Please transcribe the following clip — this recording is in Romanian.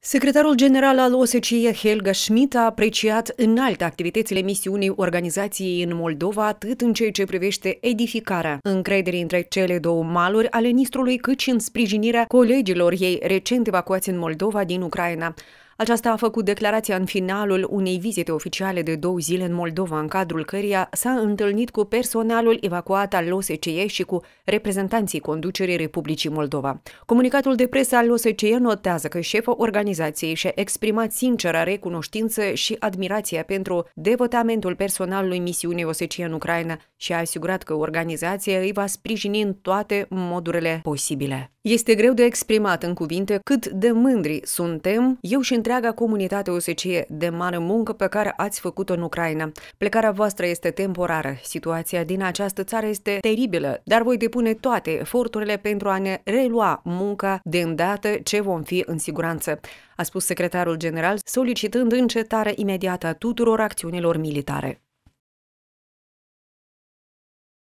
Secretarul general al OSCE Helga Schmidt a apreciat înalt activitățile misiunii organizației în Moldova atât în ceea ce privește edificarea încrederii între cele două maluri ale Nistrului, cât și în sprijinirea colegilor ei recent evacuați în Moldova din Ucraina. Aceasta a făcut declarația în finalul unei vizite oficiale de două zile în Moldova, în cadrul căreia s-a întâlnit cu personalul evacuat al OSCE și cu reprezentanții conducerii Republicii Moldova. Comunicatul de presă al OSCE notează că șeful organizației și-a exprimat sinceră recunoștință și admirația pentru devotamentul personalului misiunii OSCE în Ucraina și a asigurat că organizația îi va sprijini în toate modurile posibile. Este greu de exprimat în cuvinte cât de mândri suntem eu și întreaga comunitate OSCE de mare muncă pe care ați făcut-o în Ucraina. Plecarea voastră este temporară. Situația din această țară este teribilă, dar voi depune toate eforturile pentru a ne relua munca de îndată ce vom fi în siguranță, a spus secretarul general, solicitând încetarea imediată a tuturor acțiunilor militare.